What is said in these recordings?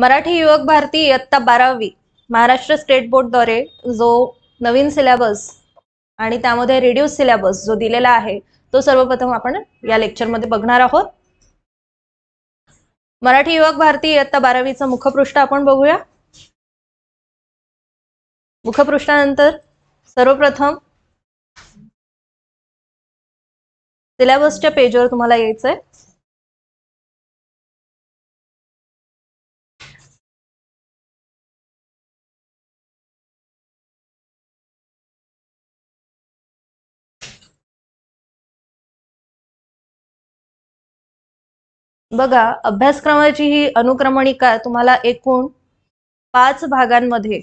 मराठी युवक भारती इयत्ता बारावी महाराष्ट्र स्टेट बोर्डद्वारे जो नवीन सिलेबस आणि त्यामध्ये रिड्यूस सिलेबस जो दिलेला आहे तो सर्वप्रथम आपण या लेक्चरमध्ये बघणार आहोत मराठी युवक भारती इयत्ता बारावीचं मुखपृष्ठ आपण बघूया मुखपृष्ठानंतर सर्वप्रथम सिलेबसच्या पेजवर तुम्हाला यायचंय बघा अभ्यासक्रमाची ही अनुक्रमणिका तुम्हाला एकूण पाच भागांमध्ये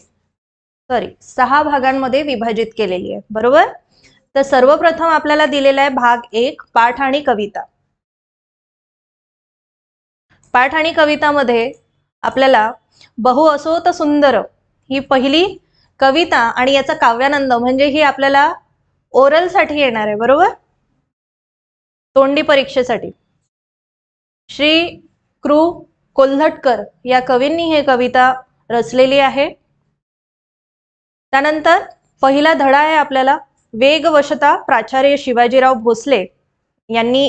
सॉरी सहा भागांमध्ये विभाजित केलेली आहे बरोबर तर सर्वप्रथम आपल्याला दिलेला आहे भाग एक पाठ आणि कविता पाठ आणि कवितामध्ये आपल्याला बहु असो तर सुंदर ही पहिली कविता आणि याचा काव्यानंद म्हणजे ही आपल्याला ओरलसाठी येणार आहे बरोबर तोंडी परीक्षेसाठी श्री कृ कोल्हटकर या कवींनी हे कविता रचलेली आहे त्यानंतर पहिला धडा आहे आपल्याला वेगवशता प्राचार्य शिवाजीराव भोसले यांनी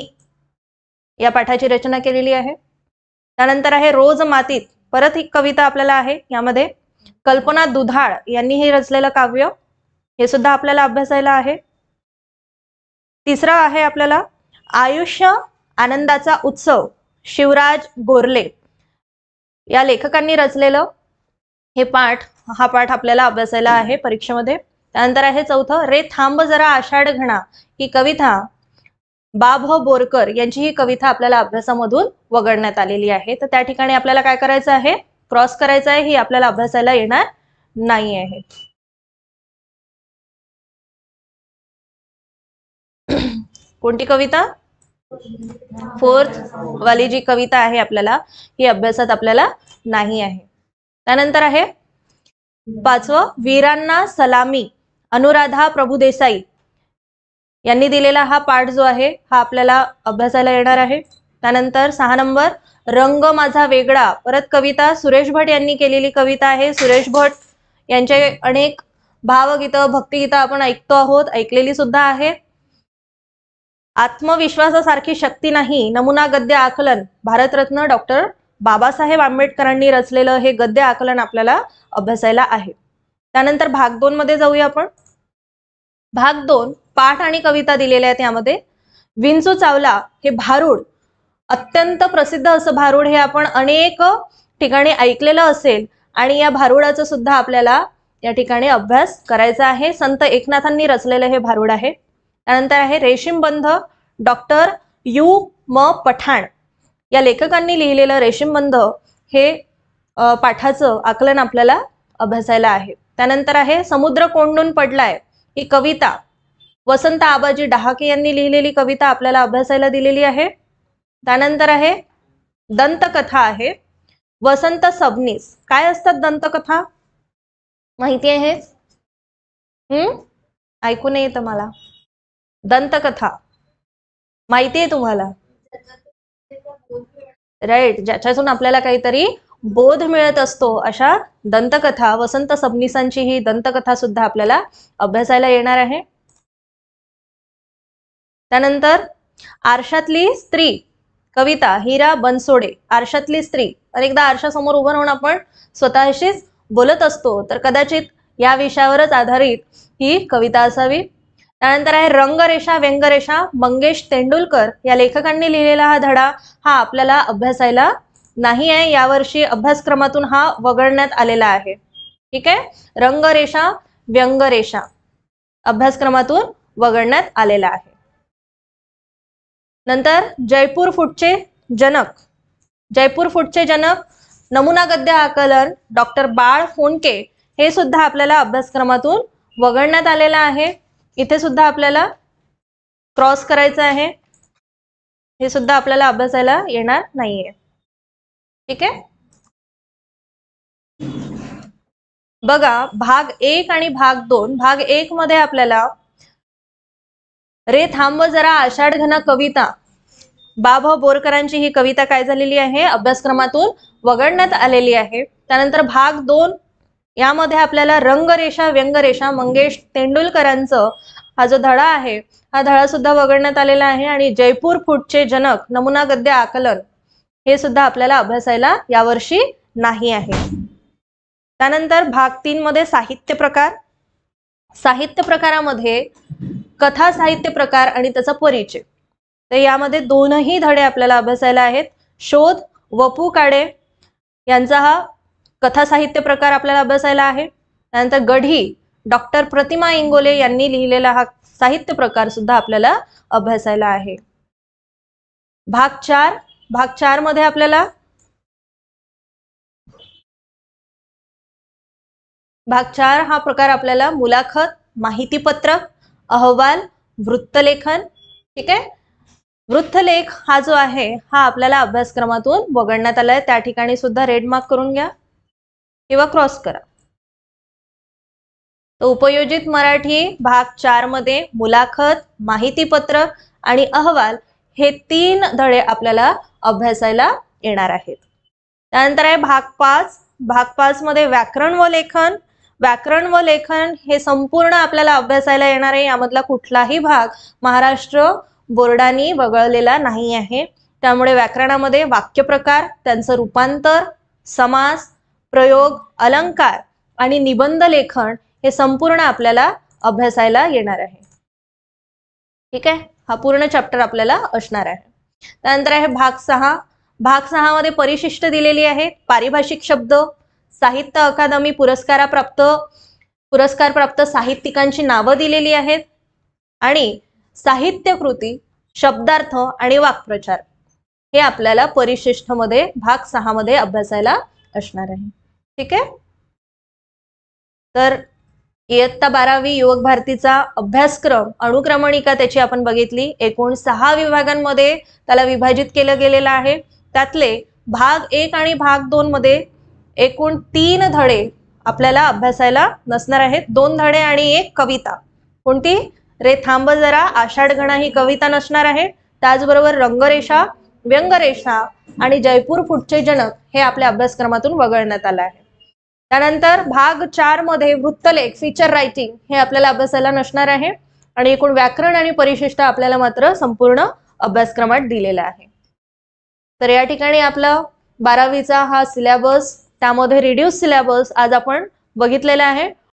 या पाठाची रचना केलेली आहे त्यानंतर आहे रोज मातीत परत ही कविता आपल्याला आहे यामध्ये कल्पना दुधाळ यांनी हे रचलेलं काव्य हे सुद्धा आपल्याला अभ्यासायला आहे तिसरा आहे आपल्याला आयुष्य आनंदाचा उत्सव शिवराज गोरले या लेखकांनी रचलेलं हे पाठ हा पाठ आपल्याला अभ्यासायला आहे परीक्षेमध्ये त्यानंतर आहे चौथं रे थांब जरा आषाढ घणा ही कविता बाभ बोरकर यांची ही कविता आपल्याला अभ्यासामधून वगळण्यात आलेली आहे तर त्या ठिकाणी आपल्याला काय करायचं आहे क्रॉस करायचं आहे ही आपल्याला अभ्यासायला येणार नाही आहे कोणती कविता फोर्थ वाली जी कविता आहे आपल्याला ही अभ्यासात आपल्याला नाही आहे त्यानंतर आहे पाचवं वीरांना सलामी अनुराधा प्रभुदेसाई देसाई यांनी दिलेला हा पाठ जो आहे हा आपल्याला अभ्यासाला येणार आहे त्यानंतर सहा नंबर रंग माझा वेगळा परत कविता सुरेश भट यांनी केलेली कविता आहे सुरेश भट यांचे अनेक भावगीत भक्तिगीतं आपण ऐकतो आहोत ऐकलेली सुद्धा आहेत आत्मविश्वासासारखी शक्ती नाही नमुना गद्य आकलन भारतरत्न डॉक्टर बाबासाहेब आंबेडकरांनी रचलेलं हे गद्य आकलन आपल्याला अभ्यासायला आहे त्यानंतर भाग दोन मध्ये जाऊया आपण भाग दोन पाठ आणि कविता दिलेल्या आहेत यामध्ये विंचू चावला हे भारूड अत्यंत प्रसिद्ध असं भारूड हे आपण अनेक ठिकाणी ऐकलेलं असेल आणि या भारुडाचा सुद्धा आपल्याला या ठिकाणी अभ्यास करायचा आहे संत एकनाथांनी रचलेलं हे भारूड आहे त्यानंतर आहे रेशीमबंध डॉक्टर यू म पठाण या लेखकांनी लिहिलेलं रेशीमबंध हे पाठाचं आकलन आपल्याला अभ्यासायला आहे त्यानंतर आहे समुद्र कोंडून पडलाय ही कविता वसंत आबाजी डहाके यांनी लिहिलेली कविता आपल्याला अभ्यासायला दिलेली आहे त्यानंतर आहे दंतकथा आहे वसंत सबनीस काय असतात दंतकथा माहिती आहे हम्म ऐकू नाही येतं मला दंतकथा माहितीये तुम्हाला राईट ज्याच्यातून आपल्याला काहीतरी बोध मिळत असतो अशा दंतकथा वसंत सबनीसांची ही दंतकथा सुद्धा आपल्याला अभ्यासायला येणार आहे त्यानंतर आरशातली स्त्री कविता हिरा बनसोडे आरशातली स्त्री अनेकदा आरशासमोर उभं राहून आपण स्वतःशीच बोलत असतो तर कदाचित या विषयावरच आधारित ही कविता असावी त्यानंतर आहे रंगरेषा व्यंगरेषा मंगेश तेंडुलकर या लेखकांनी लिहिलेला हा धडा हा आपल्याला अभ्यासायला नाही आहे यावर्षी अभ्यासक्रमातून हा वगळण्यात आलेला आहे ठीक आहे रंगरेषा व्यंगरेषा अभ्यासक्रमातून वगळण्यात आलेला आहे नंतर जयपूर फुटचे जनक जयपूर फुटचे जनक नमुना गद्य आकलन डॉक्टर बाळ फोंडके हे सुद्धा आपल्याला अभ्यासक्रमातून वगळण्यात आलेलं आहे इथे सुद्धा आपल्याला क्रॉस करायचं आहे हे सुद्धा आपल्याला अभ्यासायला येणार नाहीये ठीक आहे बघा भाग एक आणि भाग दोन भाग एक मध्ये आपल्याला रे थांब जरा आषाढ घन कविता बाभ बोरकरांची ही कविता काय झालेली आहे अभ्यासक्रमातून वगळण्यात आलेली आहे त्यानंतर भाग दोन यामध्ये आपल्याला रंगरेषा व्यंगरेषा मंगेश तेंडुलकरांचं हा जो धडा आहे हा धडा सुद्धा वगळण्यात आलेला आहे आणि जयपूर फुटचे जनक नमुना गद्य आकलन हे सुद्धा आपल्याला अभ्यासायला यावर्षी नाही आहे त्यानंतर भाग तीन मध्ये साहित्य प्रकार साहित्य प्रकारामध्ये कथा साहित्य प्रकार आणि त्याचा परिचय तर यामध्ये दोनही धडे आपल्याला अभ्यासायला आहेत शोध वपू काडे यांचा हा कथा साहित्य प्रकार आपल्याला अभ्यासायला आहे त्यानंतर गढी डॉक्टर प्रतिमा इंगोले यांनी लिहिलेला हा साहित्य प्रकार सुद्धा आपल्याला अभ्यासायला आहे भाग चार भाग चार मध्ये आपल्याला भाग चार हा प्रकार आपल्याला मुलाखत माहितीपत्रक अहवाल वृत्तलेखन ठीक आहे वृत्तलेख हा जो आहे हा आपल्याला अभ्यासक्रमातून वगळण्यात आलाय त्या ठिकाणी सुद्धा रेडमार्क करून घ्या किंवा क्रॉस करा तो उपयोजित मराठी भाग चार मध्ये मुलाखत माहितीपत्र आणि अहवाल हे तीन धडे आपल्याला अभ्यासायला येणार आहेत त्यानंतर आहे भाग पाच भाग पाच मध्ये व्याकरण व लेखन व्याकरण व लेखन हे संपूर्ण आपल्याला अभ्यासायला येणार आहे यामधला कुठलाही भाग महाराष्ट्र बोर्डानी वगळलेला नाही आहे त्यामुळे व्याकरणामध्ये वाक्यप्रकार त्यांचं रूपांतर समास प्रयोग अलंकार आणि निबंध लेखन हे संपूर्ण आपल्याला अभ्यासायला येणार आहे ठीक आहे हा पूर्ण चॅप्टर आपल्याला असणार आहे त्यानंतर आहे भाग सहा भाग सहा मध्ये परिशिष्ट दिलेली आहे पारिभाषिक शब्द साहित्य अकादमी पुरस्काराप्राप्त पुरस्कार प्राप्त साहित्यिकांची नावं दिलेली आहेत आणि साहित्य कृती शब्दार्थ आणि वाक्प्रचार हे आपल्याला परिशिष्ट मध्ये भाग सहा मध्ये अभ्यासायला असणार आहे ठीक आहे तर इयत्ता बारावी युवक भारतीचा अभ्यासक्रम अणुक्रमणिका त्याची आपण बघितली एकूण सहा विभागांमध्ये त्याला विभाजित केलं गेलेलं आहे त्यातले भाग एक आणि भाग दोन मध्ये एकूण तीन धडे आपल्याला अभ्यासायला नसणार आहेत दोन धडे आणि एक कविता कोणती रे थांब जरा आषाढ घणा ही कविता नसणार आहे त्याचबरोबर रंगरेषा व्यंगरेषा आणि जयपूर फुटचे जनक हे आपल्या अभ्यासक्रमातून वगळण्यात आलं आहे त्यानंतर भाग चार मध्ये वृत्तलेख फीचर रायटिंग हे आपल्याला अभ्यासायला नसणार आहे आणि एकूण व्याकरण आणि परिशिष्ट आपल्याला मात्र संपूर्ण अभ्यासक्रमात दिलेला आहे तर या ठिकाणी आपला बारावीचा हा सिलेबस त्यामध्ये रिड्यूस सिलेबस आज आपण बघितलेला आहे